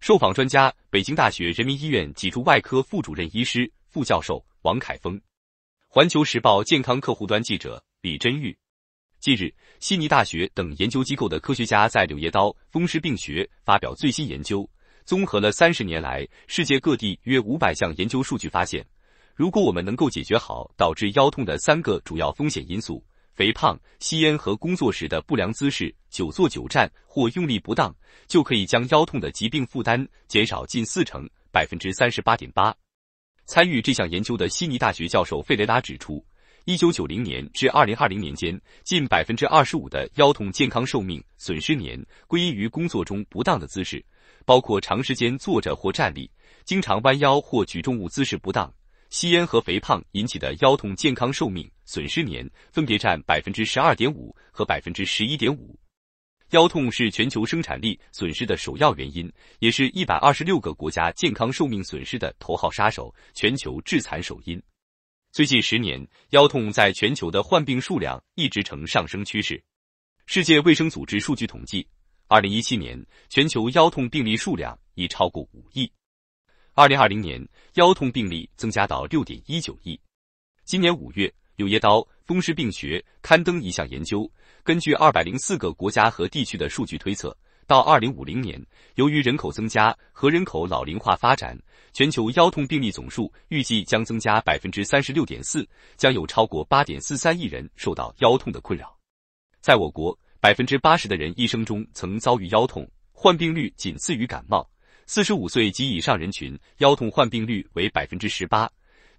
受访专家：北京大学人民医院脊柱外科副主任医师、副教授王凯峰，环球时报健康客户端记者李真玉。近日，悉尼大学等研究机构的科学家在《柳叶刀·风湿病学》发表最新研究，综合了三十年来世界各地约五百项研究数据，发现，如果我们能够解决好导致腰痛的三个主要风险因素。肥胖、吸烟和工作时的不良姿势、久坐久站或用力不当，就可以将腰痛的疾病负担减少近四成，百分之三十八点八。参与这项研究的悉尼大学教授费雷拉指出，一九九零年至二零二零年间，近百分之二十五的腰痛健康寿命损失年归因于工作中不当的姿势，包括长时间坐着或站立、经常弯腰或举重物姿势不当、吸烟和肥胖引起的腰痛健康寿命。损失年分别占百分之十二点五和百分之十一点五。腰痛是全球生产力损失的首要原因，也是一百二十六个国家健康寿命损失的头号杀手，全球致残首因。最近十年，腰痛在全球的患病数量一直呈上升趋势。世界卫生组织数据统计，二零一七年全球腰痛病例数量已超过五亿，二零二零年腰痛病例增加到六点一九亿。今年五月。《柳叶刀·风湿病学》刊登一项研究，根据二百零四个国家和地区的数据推测，到二零五零年，由于人口增加和人口老龄化发展，全球腰痛病例总数预计将增加百分之三十六点四，将有超过八点四三亿人受到腰痛的困扰。在我国，百分之八十的人一生中曾遭遇腰痛，患病率仅次于感冒。四十五岁及以上人群腰痛患病率为百分之十八。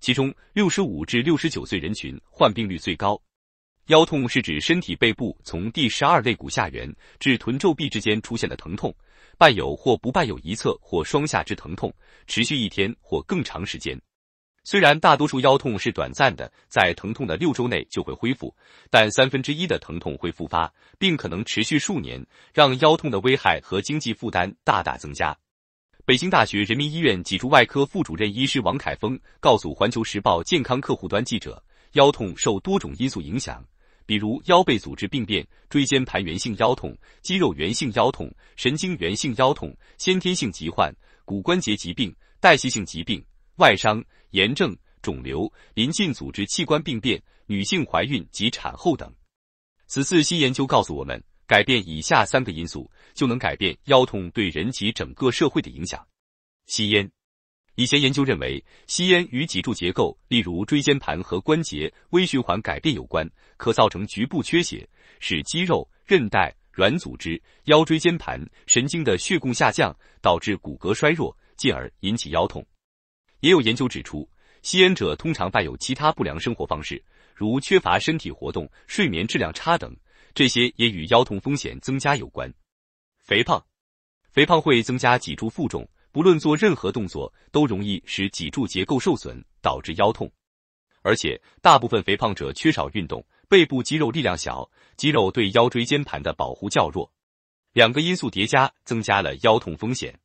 其中，六十五至六十九岁人群患病率最高。腰痛是指身体背部从第十二肋骨下缘至臀皱壁之间出现的疼痛，伴有或不伴有一侧或双下肢疼痛，持续一天或更长时间。虽然大多数腰痛是短暂的，在疼痛的六周内就会恢复，但三分之一的疼痛会复发，并可能持续数年，让腰痛的危害和经济负担大大增加。北京大学人民医院脊柱外科副主任医师王凯峰告诉《环球时报》健康客户端记者，腰痛受多种因素影响，比如腰背组织病变、椎间盘源性腰痛、肌肉源性腰痛、神经源性腰痛、先天性疾患、骨关节疾病、代谢性疾病、外伤、炎症、肿瘤、临近组织器官病变、女性怀孕及产后等。此次新研究告诉我们。改变以下三个因素，就能改变腰痛对人及整个社会的影响。吸烟，以前研究认为，吸烟与脊柱结构，例如椎间盘和关节微循环改变有关，可造成局部缺血，使肌肉、韧带、软组织、腰椎间盘、神经的血供下降，导致骨骼衰弱，进而引起腰痛。也有研究指出，吸烟者通常伴有其他不良生活方式，如缺乏身体活动、睡眠质量差等。这些也与腰痛风险增加有关。肥胖，肥胖会增加脊柱负重，不论做任何动作，都容易使脊柱结构受损，导致腰痛。而且，大部分肥胖者缺少运动，背部肌肉力量小，肌肉对腰椎间盘的保护较弱，两个因素叠加，增加了腰痛风险。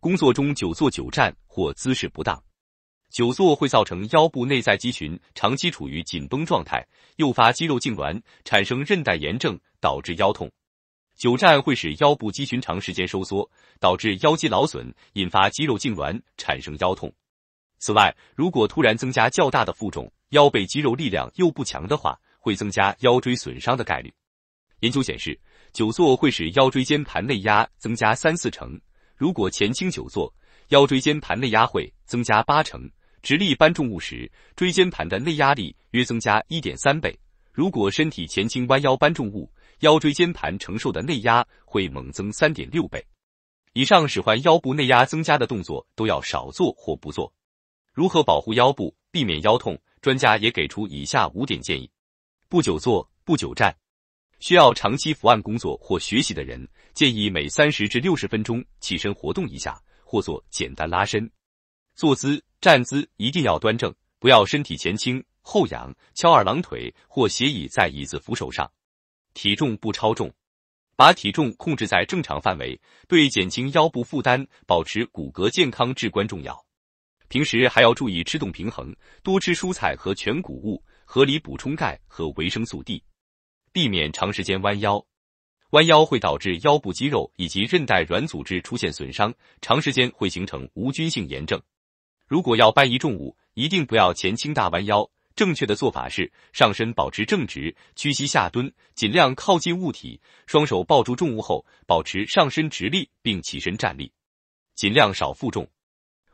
工作中久坐久站或姿势不当。久坐会造成腰部内在肌群长期处于紧绷状态，诱发肌肉痉挛，产生韧带炎症，导致腰痛。久站会使腰部肌群长时间收缩，导致腰肌劳损，引发肌肉痉挛，产生腰痛。此外，如果突然增加较大的负重，腰背肌肉力量又不强的话，会增加腰椎损伤的概率。研究显示，久坐会使腰椎间盘内压增加三四成，如果前倾久坐，腰椎间盘内压会增加八成。直立搬重物时，椎间盘的内压力约增加一点三倍。如果身体前倾弯腰搬重物，腰椎间盘承受的内压会猛增三点六倍。以上使唤腰部内压增加的动作都要少做或不做。如何保护腰部，避免腰痛？专家也给出以下五点建议：不久坐，不久站。需要长期伏案工作或学习的人，建议每三十至六十分钟起身活动一下，或做简单拉伸。坐姿。站姿一定要端正，不要身体前倾、后仰、翘二郎腿或斜倚在椅子扶手上，体重不超重，把体重控制在正常范围，对减轻腰部负担、保持骨骼健康至关重要。平时还要注意吃动平衡，多吃蔬菜和全谷物，合理补充钙和维生素 D，避免长时间弯腰。弯腰会导致腰部肌肉以及韧带软组织出现损伤，长时间会形成无菌性炎症。如果要搬移重物，一定不要前倾大弯腰。正确的做法是上身保持正直，屈膝下蹲，尽量靠近物体，双手抱住重物后，保持上身直立并起身站立，尽量少负重。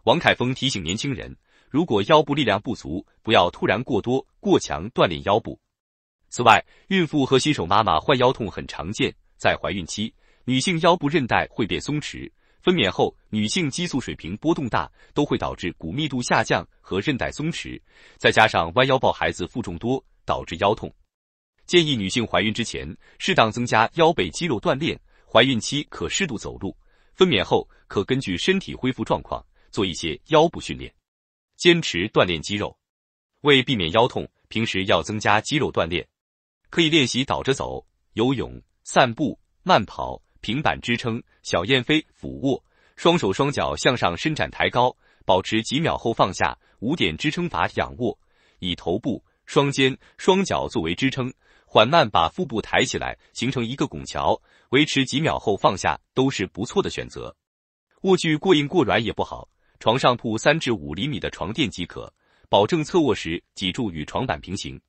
王凯峰提醒年轻人，如果腰部力量不足，不要突然过多、过强锻炼腰部。此外，孕妇和新手妈妈患腰痛很常见，在怀孕期，女性腰部韧带会变松弛。分娩后，女性激素水平波动大，都会导致骨密度下降和韧带松弛，再加上弯腰抱孩子负重多，导致腰痛。建议女性怀孕之前适当增加腰背肌肉锻炼，怀孕期可适度走路，分娩后可根据身体恢复状况做一些腰部训练，坚持锻炼肌肉，为避免腰痛，平时要增加肌肉锻炼，可以练习倒着走、游泳、散步、慢跑。平板支撑、小燕飞、俯卧，双手双脚向上伸展抬高，保持几秒后放下。五点支撑法，仰卧，以头部、双肩、双脚作为支撑，缓慢把腹部抬起来，形成一个拱桥，维持几秒后放下，都是不错的选择。卧具过硬过软也不好，床上铺三至五厘米的床垫即可，保证侧卧时脊柱与床板平行。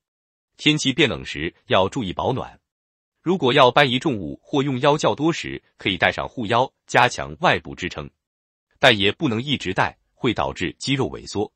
天气变冷时要注意保暖。如果要搬移重物或用腰较多时，可以带上护腰，加强外部支撑，但也不能一直带，会导致肌肉萎缩。